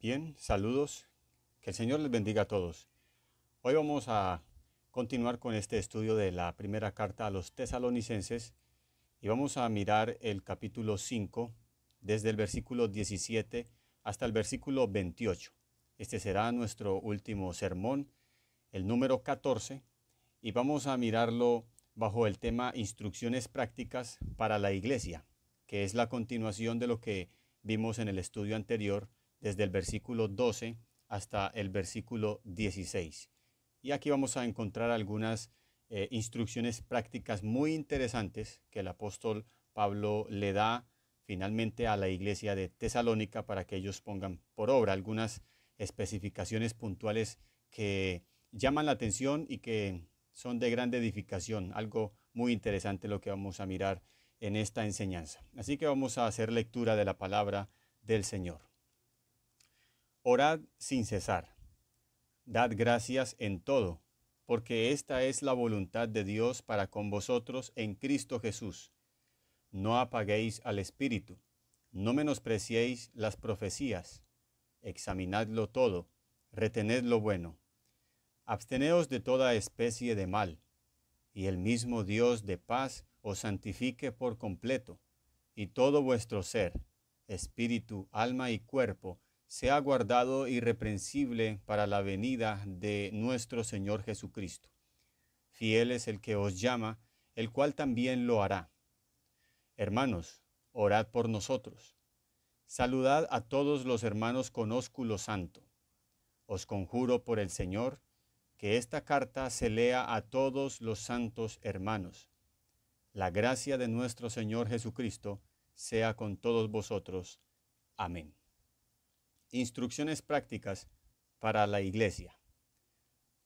Bien, saludos. Que el Señor les bendiga a todos. Hoy vamos a continuar con este estudio de la primera carta a los tesalonicenses y vamos a mirar el capítulo 5 desde el versículo 17 hasta el versículo 28. Este será nuestro último sermón, el número 14, y vamos a mirarlo bajo el tema Instrucciones prácticas para la Iglesia, que es la continuación de lo que vimos en el estudio anterior desde el versículo 12 hasta el versículo 16. Y aquí vamos a encontrar algunas eh, instrucciones prácticas muy interesantes que el apóstol Pablo le da finalmente a la iglesia de Tesalónica para que ellos pongan por obra algunas especificaciones puntuales que llaman la atención y que son de gran edificación, algo muy interesante lo que vamos a mirar en esta enseñanza. Así que vamos a hacer lectura de la palabra del Señor. Orad sin cesar. Dad gracias en todo, porque esta es la voluntad de Dios para con vosotros en Cristo Jesús. No apaguéis al Espíritu, no menospreciéis las profecías. Examinadlo todo, retened lo bueno. Absteneos de toda especie de mal, y el mismo Dios de paz os santifique por completo, y todo vuestro ser, espíritu, alma y cuerpo, sea ha guardado irreprensible para la venida de nuestro Señor Jesucristo. Fiel es el que os llama, el cual también lo hará. Hermanos, orad por nosotros. Saludad a todos los hermanos con ósculo santo. Os conjuro por el Señor que esta carta se lea a todos los santos hermanos. La gracia de nuestro Señor Jesucristo sea con todos vosotros. Amén. Instrucciones prácticas para la Iglesia.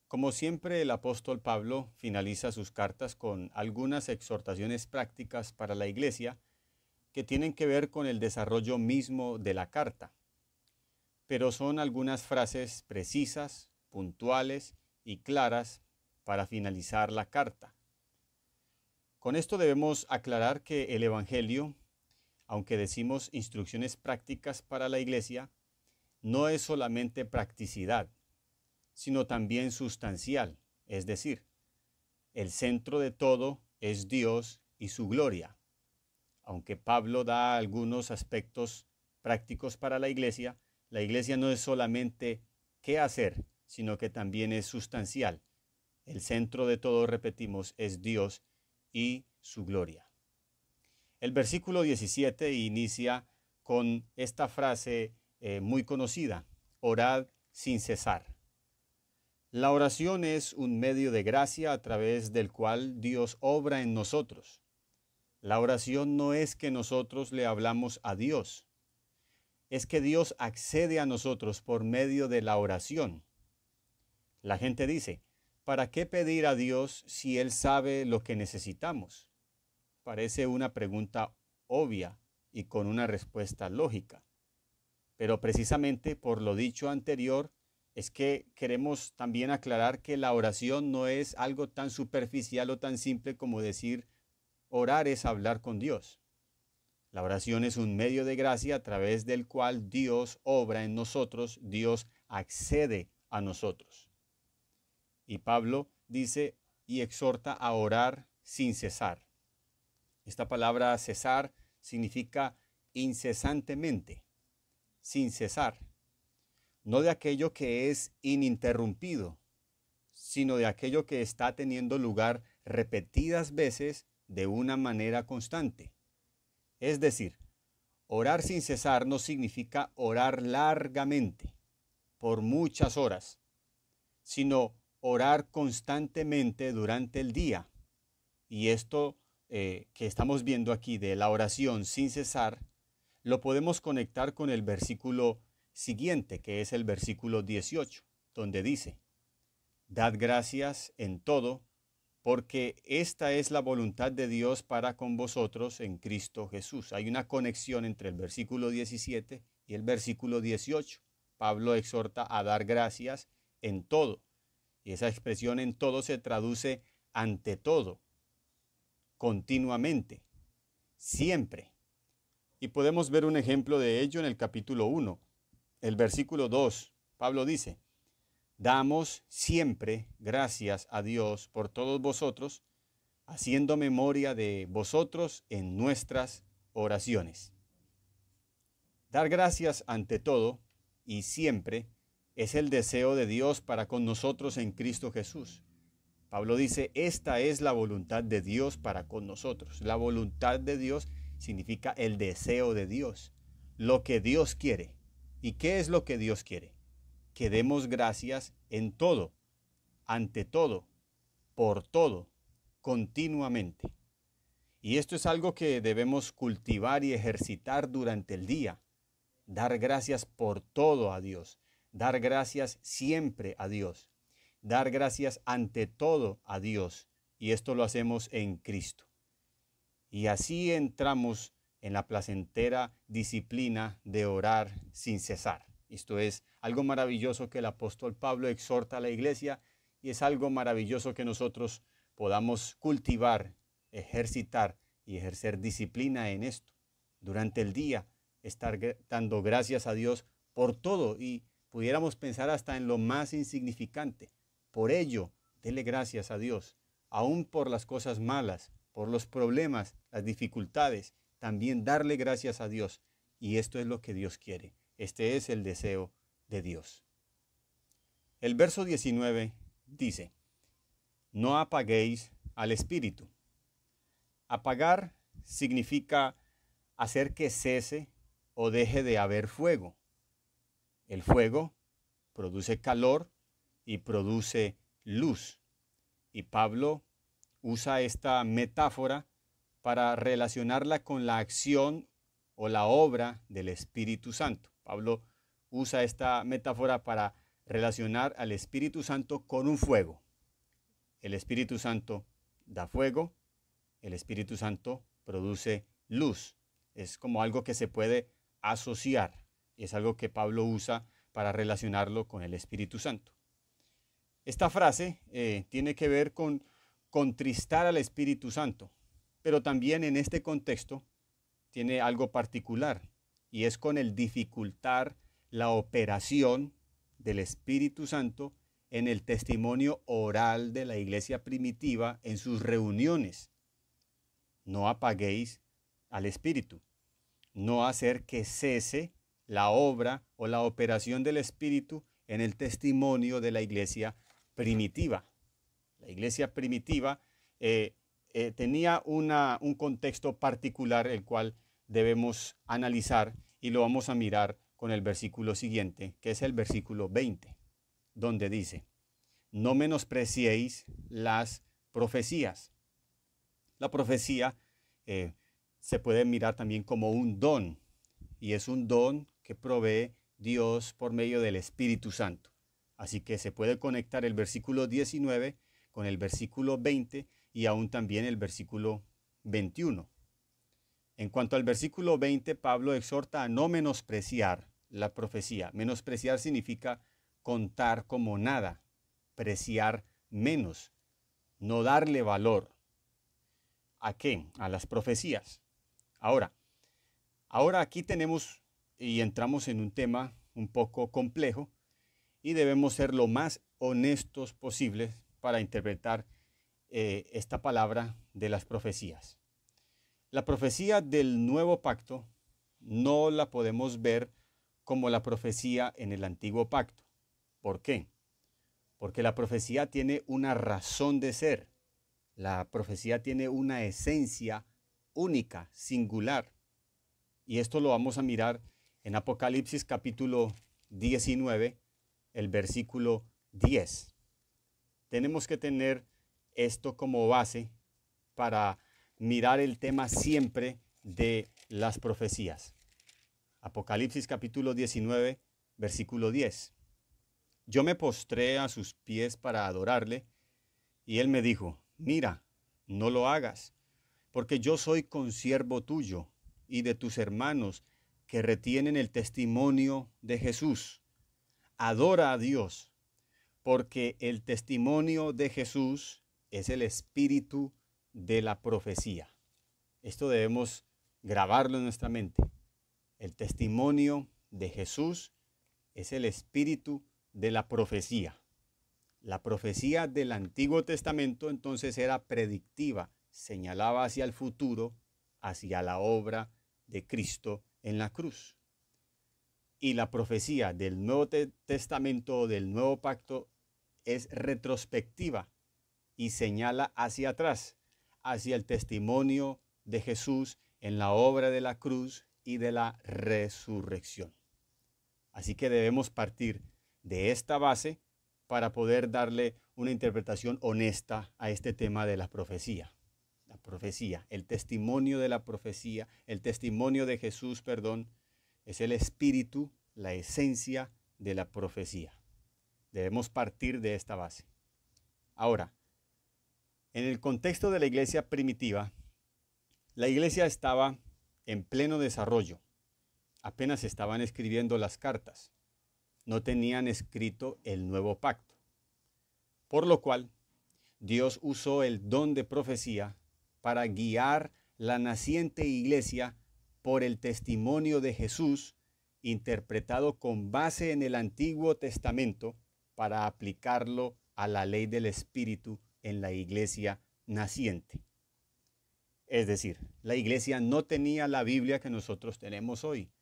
Como siempre, el apóstol Pablo finaliza sus cartas con algunas exhortaciones prácticas para la Iglesia que tienen que ver con el desarrollo mismo de la carta. Pero son algunas frases precisas, puntuales y claras para finalizar la carta. Con esto debemos aclarar que el Evangelio, aunque decimos instrucciones prácticas para la Iglesia, no es solamente practicidad, sino también sustancial, es decir, el centro de todo es Dios y su gloria. Aunque Pablo da algunos aspectos prácticos para la iglesia, la iglesia no es solamente qué hacer, sino que también es sustancial. El centro de todo, repetimos, es Dios y su gloria. El versículo 17 inicia con esta frase eh, muy conocida, orad sin cesar. La oración es un medio de gracia a través del cual Dios obra en nosotros. La oración no es que nosotros le hablamos a Dios, es que Dios accede a nosotros por medio de la oración. La gente dice, ¿para qué pedir a Dios si Él sabe lo que necesitamos? Parece una pregunta obvia y con una respuesta lógica. Pero precisamente por lo dicho anterior, es que queremos también aclarar que la oración no es algo tan superficial o tan simple como decir orar es hablar con Dios. La oración es un medio de gracia a través del cual Dios obra en nosotros, Dios accede a nosotros. Y Pablo dice y exhorta a orar sin cesar. Esta palabra cesar significa incesantemente sin cesar, no de aquello que es ininterrumpido, sino de aquello que está teniendo lugar repetidas veces de una manera constante. Es decir, orar sin cesar no significa orar largamente, por muchas horas, sino orar constantemente durante el día. Y esto eh, que estamos viendo aquí de la oración sin cesar lo podemos conectar con el versículo siguiente, que es el versículo 18, donde dice, Dad gracias en todo, porque esta es la voluntad de Dios para con vosotros en Cristo Jesús. Hay una conexión entre el versículo 17 y el versículo 18. Pablo exhorta a dar gracias en todo. Y esa expresión en todo se traduce ante todo, continuamente, siempre. Y podemos ver un ejemplo de ello en el capítulo 1, el versículo 2. Pablo dice, damos siempre gracias a Dios por todos vosotros, haciendo memoria de vosotros en nuestras oraciones. Dar gracias ante todo y siempre es el deseo de Dios para con nosotros en Cristo Jesús. Pablo dice, esta es la voluntad de Dios para con nosotros. La voluntad de Dios significa el deseo de Dios, lo que Dios quiere. ¿Y qué es lo que Dios quiere? Que demos gracias en todo, ante todo, por todo, continuamente. Y esto es algo que debemos cultivar y ejercitar durante el día. Dar gracias por todo a Dios. Dar gracias siempre a Dios. Dar gracias ante todo a Dios. Y esto lo hacemos en Cristo. Y así entramos en la placentera disciplina de orar sin cesar. Esto es algo maravilloso que el apóstol Pablo exhorta a la iglesia y es algo maravilloso que nosotros podamos cultivar, ejercitar y ejercer disciplina en esto. Durante el día, estar dando gracias a Dios por todo y pudiéramos pensar hasta en lo más insignificante. Por ello, dele gracias a Dios, aún por las cosas malas, por los problemas, las dificultades, también darle gracias a Dios. Y esto es lo que Dios quiere. Este es el deseo de Dios. El verso 19 dice, no apaguéis al espíritu. Apagar significa hacer que cese o deje de haber fuego. El fuego produce calor y produce luz. Y Pablo usa esta metáfora para relacionarla con la acción o la obra del Espíritu Santo. Pablo usa esta metáfora para relacionar al Espíritu Santo con un fuego. El Espíritu Santo da fuego, el Espíritu Santo produce luz. Es como algo que se puede asociar. y Es algo que Pablo usa para relacionarlo con el Espíritu Santo. Esta frase eh, tiene que ver con contristar al Espíritu Santo. Pero también en este contexto tiene algo particular y es con el dificultar la operación del Espíritu Santo en el testimonio oral de la iglesia primitiva en sus reuniones. No apaguéis al Espíritu. No hacer que cese la obra o la operación del Espíritu en el testimonio de la iglesia primitiva la iglesia primitiva, eh, eh, tenía un contexto particular el cual debemos analizar y lo vamos a mirar con el versículo siguiente, que es el versículo 20, donde dice, no menospreciéis las profecías. La profecía eh, se puede mirar también como un don, y es un don que provee Dios por medio del Espíritu Santo. Así que se puede conectar el versículo 19 con el versículo 20 y aún también el versículo 21. En cuanto al versículo 20, Pablo exhorta a no menospreciar la profecía. Menospreciar significa contar como nada, preciar menos, no darle valor. ¿A qué? A las profecías. Ahora, ahora aquí tenemos y entramos en un tema un poco complejo y debemos ser lo más honestos posibles para interpretar eh, esta palabra de las profecías. La profecía del nuevo pacto no la podemos ver como la profecía en el antiguo pacto. ¿Por qué? Porque la profecía tiene una razón de ser. La profecía tiene una esencia única, singular. Y esto lo vamos a mirar en Apocalipsis capítulo 19, el versículo 10 tenemos que tener esto como base para mirar el tema siempre de las profecías. Apocalipsis capítulo 19, versículo 10. Yo me postré a sus pies para adorarle y él me dijo, mira, no lo hagas, porque yo soy consiervo tuyo y de tus hermanos que retienen el testimonio de Jesús. Adora a Dios porque el testimonio de Jesús es el espíritu de la profecía. Esto debemos grabarlo en nuestra mente. El testimonio de Jesús es el espíritu de la profecía. La profecía del Antiguo Testamento entonces era predictiva, señalaba hacia el futuro, hacia la obra de Cristo en la cruz y la profecía del Nuevo Testamento, del Nuevo Pacto, es retrospectiva y señala hacia atrás, hacia el testimonio de Jesús en la obra de la cruz y de la resurrección. Así que debemos partir de esta base para poder darle una interpretación honesta a este tema de la profecía. La profecía, el testimonio de la profecía, el testimonio de Jesús, perdón, es el espíritu, la esencia de la profecía. Debemos partir de esta base. Ahora, en el contexto de la iglesia primitiva, la iglesia estaba en pleno desarrollo. Apenas estaban escribiendo las cartas. No tenían escrito el nuevo pacto. Por lo cual, Dios usó el don de profecía para guiar la naciente iglesia por el testimonio de Jesús, interpretado con base en el Antiguo Testamento para aplicarlo a la ley del Espíritu en la iglesia naciente. Es decir, la iglesia no tenía la Biblia que nosotros tenemos hoy,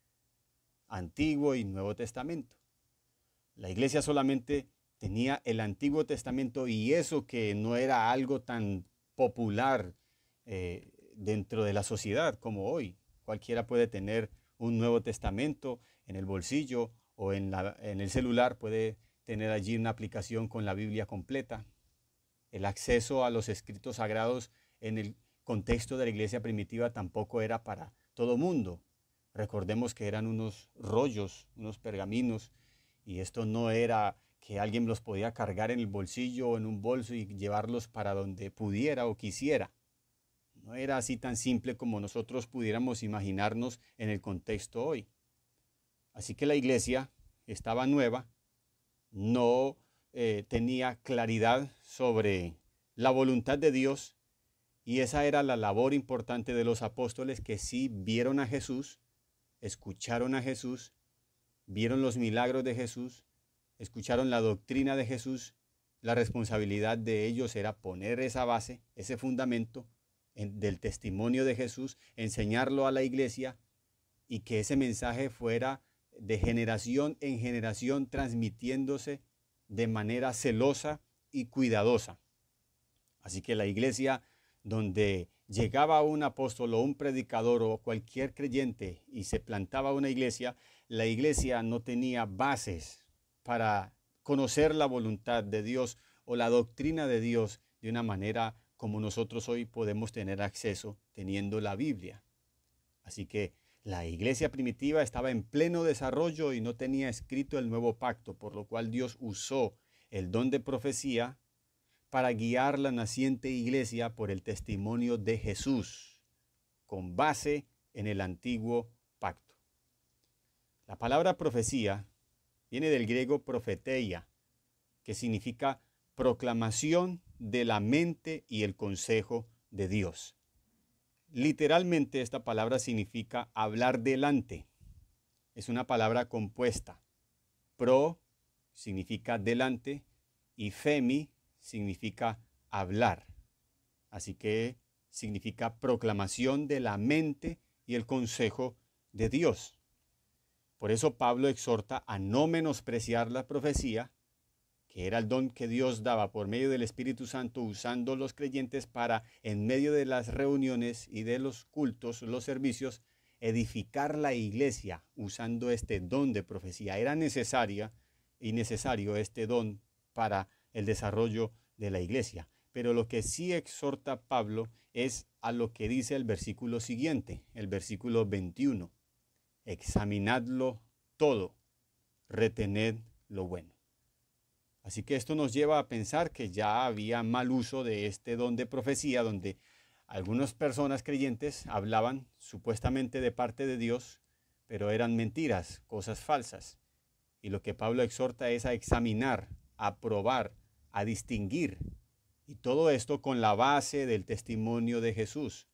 Antiguo y Nuevo Testamento. La iglesia solamente tenía el Antiguo Testamento y eso que no era algo tan popular eh, dentro de la sociedad como hoy. Cualquiera puede tener un Nuevo Testamento en el bolsillo o en, el celular, puede tener allí una aplicación con la Biblia completa. El acceso a los escritos sagrados en el contexto de la iglesia primitiva tampoco era para todo mundo. Recordemos que eran unos rollos, unos pergaminos, y esto no era que alguien los podía cargar en el bolsillo o en un bolso y llevarlos para donde pudiera o quisiera era así tan simple como nosotros pudiéramos imaginarnos en el contexto hoy. Así que la iglesia estaba nueva, no eh, tenía claridad sobre la voluntad de Dios y esa era la labor importante de los apóstoles que sí vieron a Jesús, escucharon a Jesús, vieron los milagros de Jesús, escucharon la doctrina de Jesús. La responsabilidad de ellos era poner esa base, ese fundamento, del testimonio de Jesús, enseñarlo a la iglesia y que ese mensaje fuera de generación en generación transmitiéndose de manera celosa y cuidadosa. Así que la iglesia donde llegaba un apóstol o un predicador o cualquier creyente y se plantaba una iglesia, la iglesia no tenía bases para conocer la voluntad de Dios o la doctrina de Dios de una manera como nosotros hoy podemos tener acceso teniendo la Biblia. Así que la iglesia primitiva estaba en pleno desarrollo y no tenía escrito el nuevo pacto, por lo cual Dios usó el don de profecía para guiar la naciente iglesia por el testimonio de Jesús, con base en el antiguo pacto. La palabra profecía viene del griego profeteia, que significa proclamación de la mente y el consejo de Dios. Literalmente esta palabra significa hablar delante. Es una palabra compuesta. Pro significa delante y femi significa hablar. Así que significa proclamación de la mente y el consejo de Dios. Por eso Pablo exhorta a no menospreciar la profecía, que era el don que Dios daba por medio del Espíritu Santo usando los creyentes para, en medio de las reuniones y de los cultos, los servicios, edificar la iglesia usando este don de profecía. Era necesaria y necesario este don para el desarrollo de la iglesia. Pero lo que sí exhorta Pablo es a lo que dice el versículo siguiente, el versículo 21. Examinadlo todo, retened lo bueno. Así que esto nos lleva a pensar que ya había mal uso de este don de profecía, donde algunas personas creyentes hablaban supuestamente de parte de Dios, pero eran mentiras, cosas falsas. Y lo que Pablo exhorta es a examinar, a probar, a distinguir. Y todo esto con la base del testimonio de Jesús.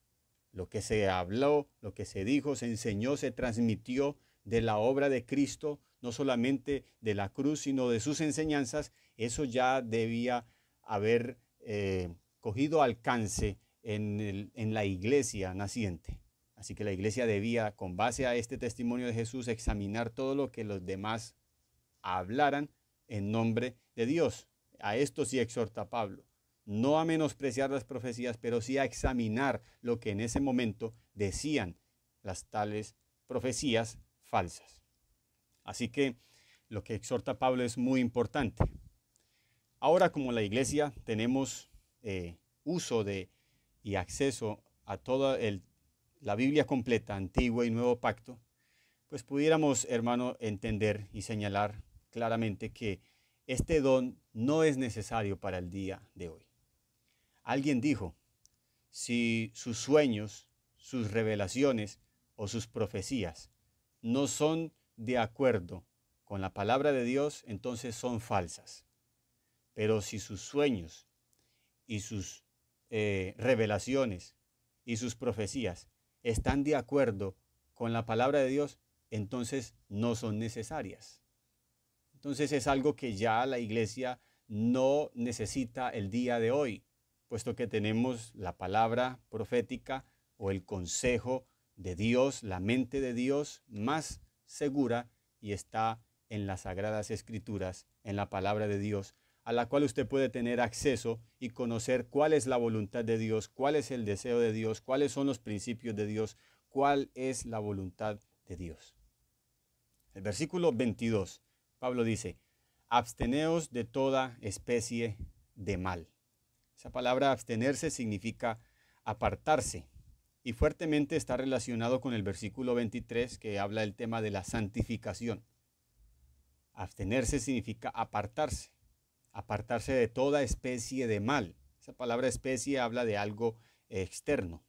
Lo que se habló, lo que se dijo, se enseñó, se transmitió de la obra de Cristo, no solamente de la cruz, sino de sus enseñanzas, eso ya debía haber eh, cogido alcance en, en la iglesia naciente. Así que la iglesia debía, con base a este testimonio de Jesús, examinar todo lo que los demás hablaran en nombre de Dios. A esto sí exhorta Pablo. No a menospreciar las profecías, pero sí a examinar lo que en ese momento decían las tales profecías falsas. Así que lo que exhorta Pablo es muy importante. Ahora como la iglesia tenemos eh, uso de y acceso a toda la Biblia completa, Antiguo y Nuevo Pacto, pues pudiéramos, hermano, entender y señalar claramente que este don no es necesario para el día de hoy. Alguien dijo, si sus sueños, sus revelaciones o sus profecías no son de acuerdo con la palabra de Dios, entonces son falsas. Pero si sus sueños y sus eh, revelaciones y sus profecías están de acuerdo con la palabra de Dios, entonces no son necesarias. Entonces es algo que ya la iglesia no necesita el día de hoy, puesto que tenemos la palabra profética o el consejo de Dios, la mente de Dios más segura y está en las sagradas escrituras, en la palabra de Dios, a la cual usted puede tener acceso y conocer cuál es la voluntad de Dios, cuál es el deseo de Dios, cuáles son los principios de Dios, cuál es la voluntad de Dios. El versículo 22, Pablo dice, absteneos de toda especie de mal. Esa palabra abstenerse significa apartarse y fuertemente está relacionado con el versículo 23 que habla del tema de la santificación. Abstenerse significa apartarse apartarse de toda especie de mal. Esa palabra especie habla de algo externo,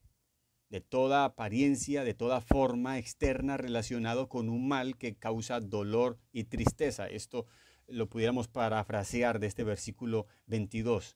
de toda apariencia, de toda forma externa relacionado con un mal que causa dolor y tristeza. Esto lo pudiéramos parafrasear de este versículo 22.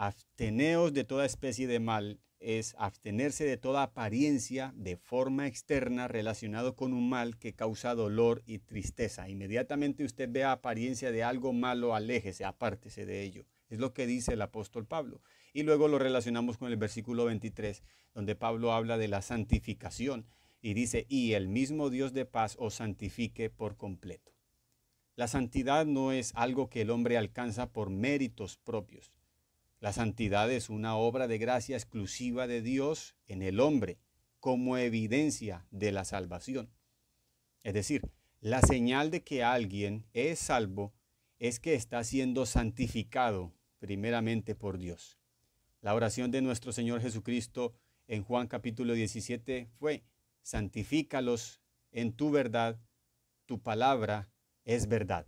Absteneos de toda especie de mal es abstenerse de toda apariencia de forma externa relacionado con un mal que causa dolor y tristeza. Inmediatamente usted vea apariencia de algo malo, aléjese, apártese de ello. Es lo que dice el apóstol Pablo. Y luego lo relacionamos con el versículo 23, donde Pablo habla de la santificación y dice, y el mismo Dios de paz os santifique por completo. La santidad no es algo que el hombre alcanza por méritos propios. La santidad es una obra de gracia exclusiva de Dios en el hombre como evidencia de la salvación. Es decir, la señal de que alguien es salvo es que está siendo santificado primeramente por Dios. La oración de nuestro Señor Jesucristo en Juan capítulo 17 fue, santifícalos en tu verdad, tu palabra es verdad.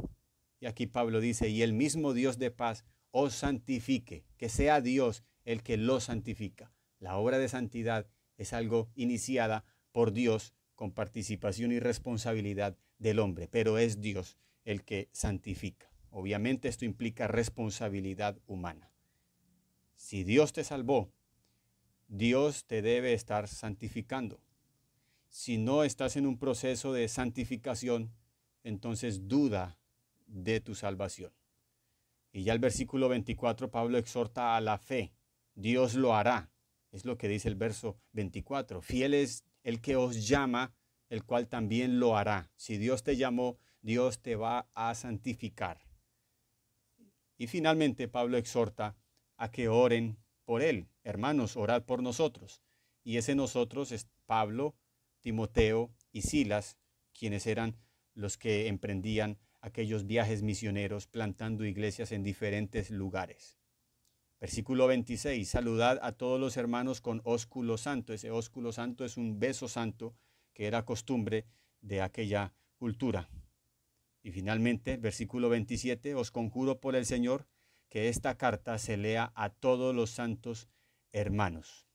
Y aquí Pablo dice, y el mismo Dios de paz os santifique, que sea Dios el que lo santifica. La obra de santidad es algo iniciada por Dios con participación y responsabilidad del hombre, pero es Dios el que santifica. Obviamente esto implica responsabilidad humana. Si Dios te salvó, Dios te debe estar santificando. Si no estás en un proceso de santificación, entonces duda de tu salvación. Y ya el versículo 24, Pablo exhorta a la fe. Dios lo hará. Es lo que dice el verso 24. Fiel es el que os llama, el cual también lo hará. Si Dios te llamó, Dios te va a santificar. Y finalmente Pablo exhorta a que oren por él. Hermanos, orad por nosotros. Y ese nosotros es Pablo, Timoteo y Silas, quienes eran los que emprendían aquellos viajes misioneros plantando iglesias en diferentes lugares. Versículo 26, saludad a todos los hermanos con ósculo santo. Ese ósculo santo es un beso santo que era costumbre de aquella cultura. Y finalmente, versículo 27, os conjuro por el Señor que esta carta se lea a todos los santos hermanos.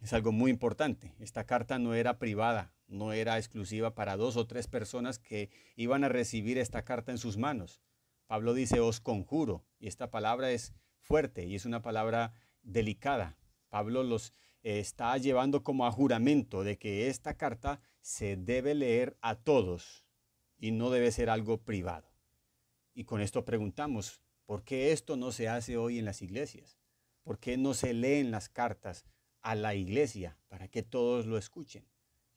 Es algo muy importante. Esta carta no era privada, no era exclusiva para dos o tres personas que iban a recibir esta carta en sus manos. Pablo dice, os conjuro, y esta palabra es fuerte y es una palabra delicada. Pablo los eh, está llevando como a juramento de que esta carta se debe leer a todos y no debe ser algo privado. Y con esto preguntamos, ¿por qué esto no se hace hoy en las iglesias? ¿Por qué no se leen las cartas a la iglesia para que todos lo escuchen?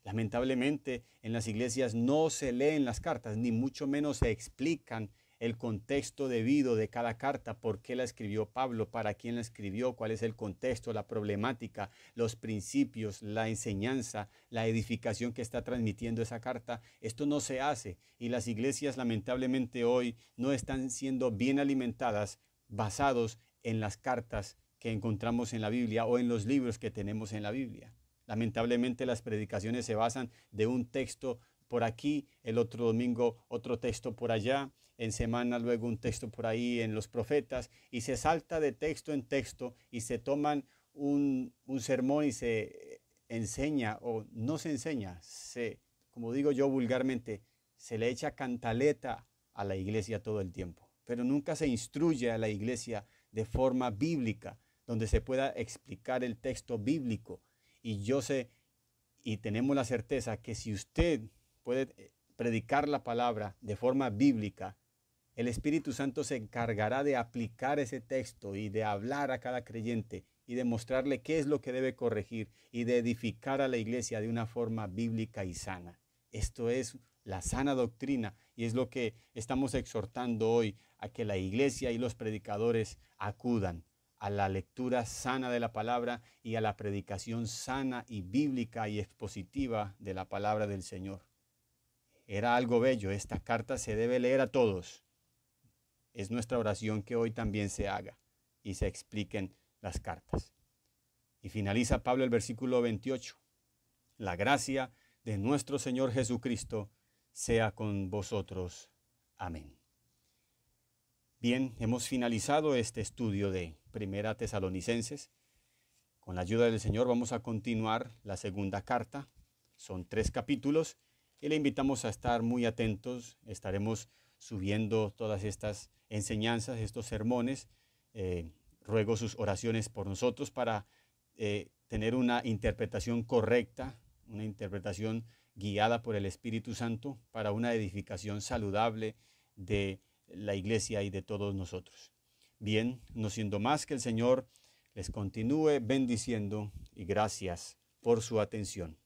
Lamentablemente en las iglesias no se leen las cartas, ni mucho menos se explican el contexto debido de cada carta, por qué la escribió Pablo, para quién la escribió, cuál es el contexto, la problemática, los principios, la enseñanza, la edificación que está transmitiendo esa carta. Esto no se hace y las iglesias lamentablemente hoy no están siendo bien alimentadas basados en las cartas que encontramos en la Biblia o en los libros que tenemos en la Biblia. Lamentablemente las predicaciones se basan de un texto por aquí, el otro domingo otro texto por allá, en semana luego un texto por ahí en los profetas, y se salta de texto en texto y se toman un, sermón y se enseña, o no se enseña, se, como digo yo vulgarmente, se le echa cantaleta a la iglesia todo el tiempo, pero nunca se instruye a la iglesia de forma bíblica, donde se pueda explicar el texto bíblico y yo sé y tenemos la certeza que si usted puede eh, predicar la palabra de forma bíblica, el Espíritu Santo se encargará de aplicar ese texto y de hablar a cada creyente y de mostrarle qué es lo que debe corregir y de edificar a la iglesia de una forma bíblica y sana. Esto es la sana doctrina y es lo que estamos exhortando hoy a que la iglesia y los predicadores acudan a la lectura sana de la palabra y a la predicación sana y bíblica y expositiva de la palabra del Señor. Era algo bello, esta carta se debe leer a todos. Es nuestra oración que hoy también se haga y se expliquen las cartas. Y finaliza Pablo el versículo 28. La gracia de nuestro Señor Jesucristo sea con vosotros. Amén. Bien, hemos finalizado este estudio de primera tesalonicenses. Con la ayuda del Señor vamos a continuar la segunda carta. Son tres capítulos y le invitamos a estar muy atentos. Estaremos subiendo todas estas enseñanzas, estos sermones. Eh, ruego sus oraciones por nosotros para eh, tener una interpretación correcta, una interpretación guiada por el Espíritu Santo para una edificación saludable de la iglesia y de todos nosotros. Bien, no siendo más que el Señor les continúe bendiciendo y gracias por su atención.